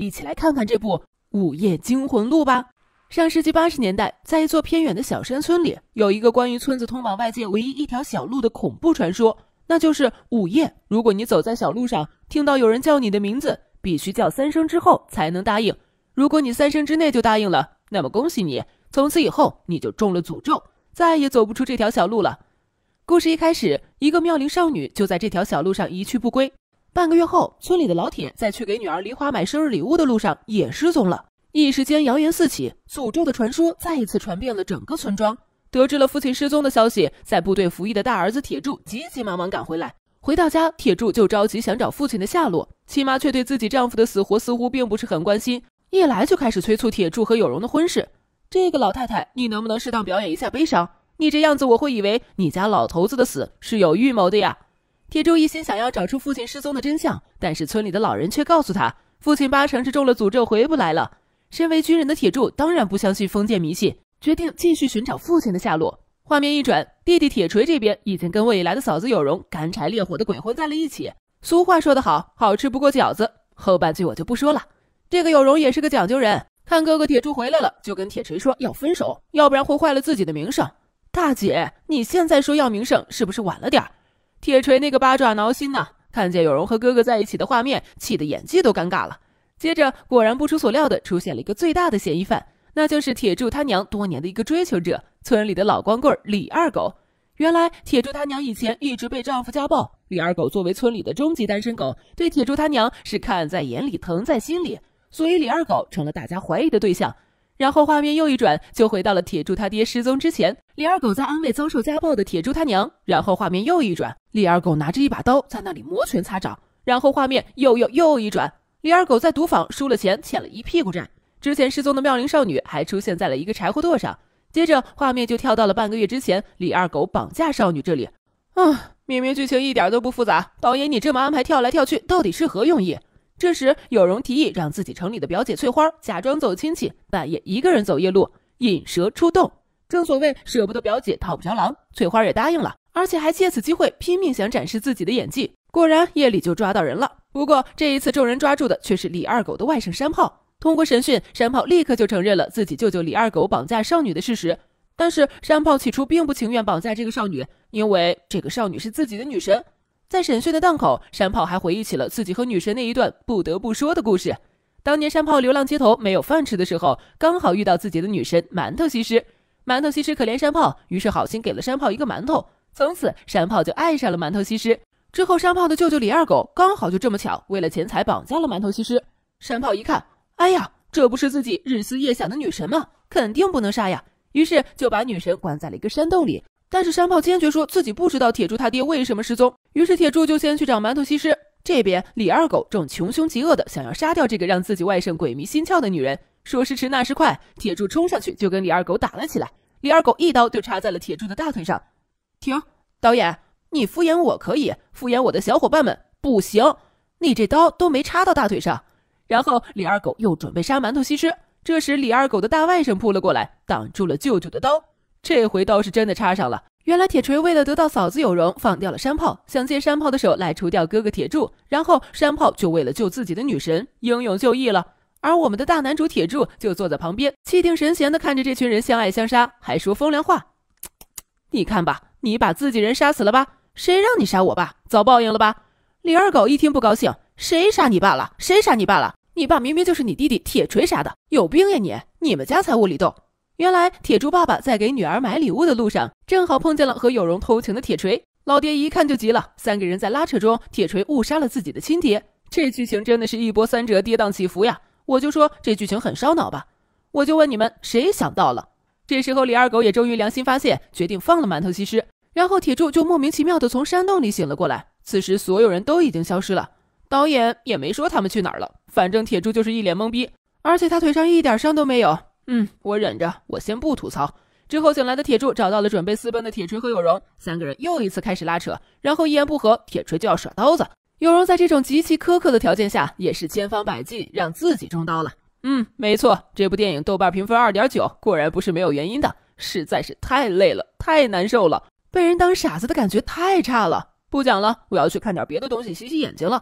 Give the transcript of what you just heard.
一起来看看这部《午夜惊魂录》吧。上世纪八十年代，在一座偏远的小山村里，有一个关于村子通往外界唯一一条小路的恐怖传说，那就是午夜，如果你走在小路上，听到有人叫你的名字，必须叫三声之后才能答应。如果你三声之内就答应了，那么恭喜你，从此以后你就中了诅咒，再也走不出这条小路了。故事一开始，一个妙龄少女就在这条小路上一去不归。半个月后，村里的老铁在去给女儿梨花买生日礼物的路上也失踪了。一时间，谣言四起，诅咒的传说再一次传遍了整个村庄。得知了父亲失踪的消息，在部队服役的大儿子铁柱急急忙忙赶回来。回到家，铁柱就着急想找父亲的下落，亲妈却对自己丈夫的死活似乎并不是很关心，一来就开始催促铁柱和有容的婚事。这个老太太，你能不能适当表演一下悲伤？你这样子，我会以为你家老头子的死是有预谋的呀。铁柱一心想要找出父亲失踪的真相，但是村里的老人却告诉他，父亲八成是中了诅咒回不来了。身为军人的铁柱当然不相信封建迷信，决定继续寻找父亲的下落。画面一转，弟弟铁锤这边已经跟未来的嫂子有容干柴烈火的鬼混在了一起。俗话说得好，好吃不过饺子，后半句我就不说了。这个有容也是个讲究人，看哥哥铁柱回来了，就跟铁锤说要分手，要不然会坏了自己的名声。大姐，你现在说要名声是不是晚了点儿？铁锤那个八爪挠心呐，看见有容和哥哥在一起的画面，气得演技都尴尬了。接着果然不出所料的出现了一个最大的嫌疑犯，那就是铁柱他娘多年的一个追求者，村里的老光棍李二狗。原来铁柱他娘以前一直被丈夫家暴，李二狗作为村里的终极单身狗，对铁柱他娘是看在眼里，疼在心里，所以李二狗成了大家怀疑的对象。然后画面又一转，就回到了铁柱他爹失踪之前，李二狗在安慰遭受家暴的铁柱他娘。然后画面又一转，李二狗拿着一把刀在那里摩拳擦掌。然后画面又又又一转，李二狗在赌坊输了钱，欠了一屁股债。之前失踪的妙龄少女还出现在了一个柴火垛上。接着画面就跳到了半个月之前，李二狗绑架少女这里。啊，明明剧情一点都不复杂，导演你这么安排跳来跳去，到底是何用意？这时，有容提议让自己城里的表姐翠花假装走亲戚，半夜一个人走夜路，引蛇出洞。正所谓舍不得表姐，套不着狼。翠花也答应了，而且还借此机会拼命想展示自己的演技。果然，夜里就抓到人了。不过这一次，众人抓住的却是李二狗的外甥山炮。通过审讯，山炮立刻就承认了自己舅舅李二狗绑架少女的事实。但是山炮起初并不情愿绑架这个少女，因为这个少女是自己的女神。在审讯的档口，山炮还回忆起了自己和女神那一段不得不说的故事。当年山炮流浪街头没有饭吃的时候，刚好遇到自己的女神馒头西施。馒头西施可怜山炮，于是好心给了山炮一个馒头。从此，山炮就爱上了馒头西施。之后，山炮的舅舅李二狗刚好就这么巧，为了钱财绑架了馒头西施。山炮一看，哎呀，这不是自己日思夜想的女神吗？肯定不能杀呀，于是就把女神关在了一个山洞里。但是山炮坚决说自己不知道铁柱他爹为什么失踪，于是铁柱就先去找馒头西施。这边李二狗正穷凶极恶的想要杀掉这个让自己外甥鬼迷心窍的女人。说时迟，那时快，铁柱冲上去就跟李二狗打了起来。李二狗一刀就插在了铁柱的大腿上。停，导演，你敷衍我可以，敷衍我的小伙伴们不行。你这刀都没插到大腿上。然后李二狗又准备杀馒头西施，这时李二狗的大外甥扑了过来，挡住了舅舅的刀。这回倒是真的插上了。原来铁锤为了得到嫂子有容，放掉了山炮，想借山炮的手来除掉哥哥铁柱。然后山炮就为了救自己的女神，英勇就义了。而我们的大男主铁柱就坐在旁边，气定神闲地看着这群人相爱相杀，还说风凉话。你看吧，你把自己人杀死了吧？谁让你杀我爸？遭报应了吧？李二狗一听不高兴，谁杀你爸了？谁杀你爸了？你爸明明就是你弟弟铁锤杀的，有病呀你！你们家才窝里斗。原来铁柱爸爸在给女儿买礼物的路上，正好碰见了和有容偷情的铁锤老爹，一看就急了。三个人在拉扯中，铁锤误杀了自己的亲爹，这剧情真的是一波三折，跌宕起伏呀！我就说这剧情很烧脑吧。我就问你们，谁想到了？这时候李二狗也终于良心发现，决定放了馒头西施，然后铁柱就莫名其妙的从山洞里醒了过来。此时所有人都已经消失了，导演也没说他们去哪儿了，反正铁柱就是一脸懵逼，而且他腿上一点伤都没有。嗯，我忍着，我先不吐槽。之后醒来的铁柱找到了准备私奔的铁锤和有容，三个人又一次开始拉扯，然后一言不合，铁锤就要耍刀子。有容在这种极其苛刻的条件下，也是千方百计让自己中刀了。嗯，没错，这部电影豆瓣评分二点九，果然不是没有原因的。实在是太累了，太难受了，被人当傻子的感觉太差了。不讲了，我要去看点别的东西，洗洗眼睛了。